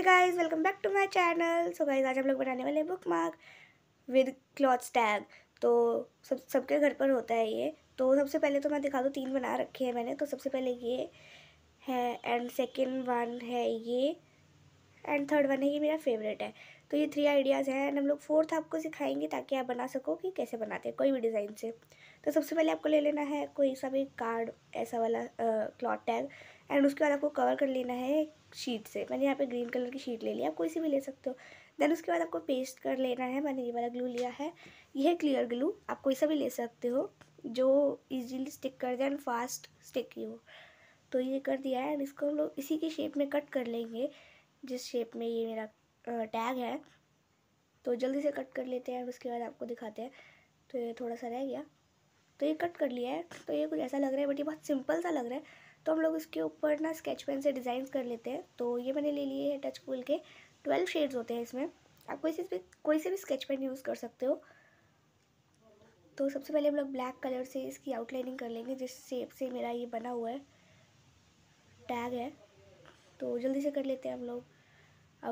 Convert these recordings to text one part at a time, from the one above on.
hey guys welcome back to my channel so guys आज हम लोग बनाने वाले हैं bookmark with cloth tag तो सब सबके घर पर होता है ये तो सबसे पहले तो मैं दिखा दूँ तीन बना रखे हैं मैंने तो सबसे पहले ये है एंड सेकंड वन है ये एंड थर्ड वन है ये मेरा फेवरेट है तो ये थ्री आइडियाज़ हैं एंड हम लोग फोर्थ आपको सिखाएंगे ताकि आप बना सको कि कैसे बनाते हैं कोई भी डिज़ाइन से तो सबसे पहले आपको ले लेना है कोई सा भी कार्ड ऐसा वाला क्लॉथ टैग एंड उसके बाद आपको कवर कर लेना है शीट से मैंने यहाँ पे ग्रीन कलर की शीट ले ली आप कोई सी भी ले सकते हो देन उसके बाद आपको पेस्ट कर लेना है मैंने ये वाला ग्लू लिया है यह क्लियर ग्लू आप कोई सा भी ले सकते हो जो इजीली स्टिक कर जाए एंड फास्ट स्टिक हो तो ये कर दिया है एंड इसको हम लोग इसी के शेप में कट कर लेंगे जिस शेप में ये मेरा टैग है तो जल्दी से कट कर लेते हैं उसके बाद आपको दिखाते हैं तो ये थोड़ा सा रह गया तो ये कट कर लिया है तो ये कुछ ऐसा लग रहा है बट ये बहुत सिंपल सा लग रहा है तो हम लोग इसके ऊपर ना स्केच पेन से डिज़ाइन कर लेते हैं तो ये मैंने ले लिए हैं टच कूल के ट्वेल्व शेड्स होते हैं इसमें आप कोई से भी कोई से भी स्केच पेन यूज़ कर सकते हो तो सबसे पहले हम लोग ब्लैक कलर से इसकी आउटलाइनिंग कर लेंगे जिस शेप से मेरा ये बना हुआ है टैग है तो जल्दी से कर लेते हैं हम लोग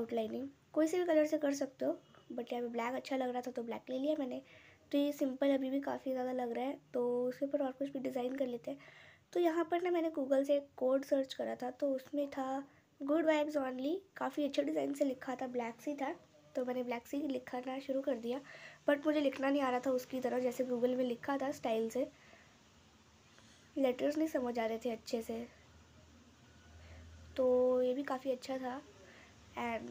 आउटलाइनिंग कोई से भी कलर से कर सकते हो बट यहाँ पर ब्लैक अच्छा लग रहा था तो ब्लैक ले लिया मैंने तो ये सिंपल अभी भी काफ़ी ज़्यादा लग रहा है तो उसके ऊपर और कुछ भी डिज़ाइन कर लेते हैं तो यहाँ पर ना मैंने गूगल से कोड सर्च करा था तो उसमें था गुड वाइब्स ऑनली काफ़ी अच्छे डिज़ाइन से लिखा था ब्लैक सी था तो मैंने ब्लैक सी लिखना शुरू कर दिया बट मुझे लिखना नहीं आ रहा था उसकी तरह जैसे गूगल में लिखा था स्टाइल से लेटर्स नहीं समझ आ रहे थे अच्छे से तो ये भी काफ़ी अच्छा था एंड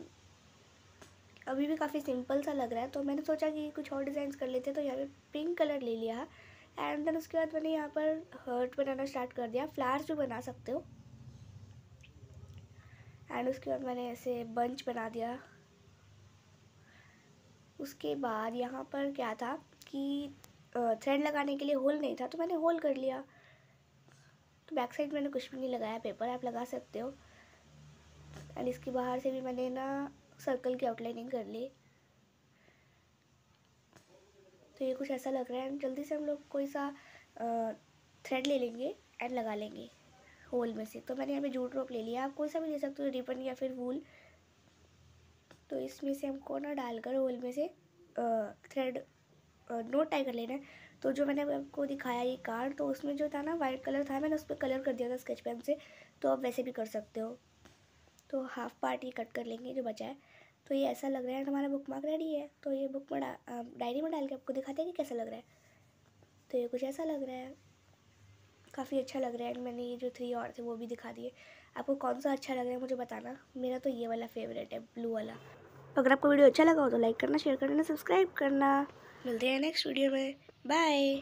अभी भी काफ़ी सिंपल सा लग रहा है तो मैंने सोचा कि कुछ और डिज़ाइन कर लेते तो यहाँ पर पिंक कलर ले लिया एंड देन उसके बाद मैंने यहाँ पर हर्ट बनाना स्टार्ट कर दिया फ्लावर्स भी बना सकते हो एंड उसके बाद मैंने ऐसे बंच बना दिया उसके बाद यहाँ पर क्या था कि थ्रेड लगाने के लिए होल नहीं था तो मैंने होल कर लिया तो बैक साइड मैंने कुछ भी नहीं लगाया पेपर आप लगा सकते हो एंड इसके बाहर से भी मैंने ना सर्कल की आउटलाइनिंग कर ली तो ये कुछ ऐसा लग रहा है जल्दी से हम लोग कोई सा थ्रेड ले लेंगे एंड लगा लेंगे होल में से तो मैंने यहाँ पे जूट रोप ले लिया आप कोई सा भी ले सकते हो रिबन या फिर वूल तो इसमें से हमको ना डालकर होल में से थ्रेड नोट टाई कर लेना है तो जो मैंने आपको दिखाया ये कार्ड तो उसमें जो था ना वाइट कलर था मैंने उस पर कलर कर दिया था स्केच पेन से तो आप वैसे भी कर सकते हो तो हाफ पार्ट ये कट कर लेंगे जो बचा है तो ये ऐसा लग रहा है हमारा बुक मार्क रेडी है तो ये बुक में डायरी में डाल के आपको दिखाते हैं कि कैसा लग रहा है तो ये कुछ ऐसा लग रहा है काफ़ी अच्छा लग रहा है एंड मैंने ये जो थ्री और थे वो भी दिखा दिए आपको कौन सा अच्छा लग रहा है मुझे बताना मेरा तो ये वाला फेवरेट है ब्लू वाला अगर आपको वीडियो अच्छा लगा हो तो लाइक करना शेयर करना सब्सक्राइब करना मिलते हैं नेक्स्ट वीडियो में बाय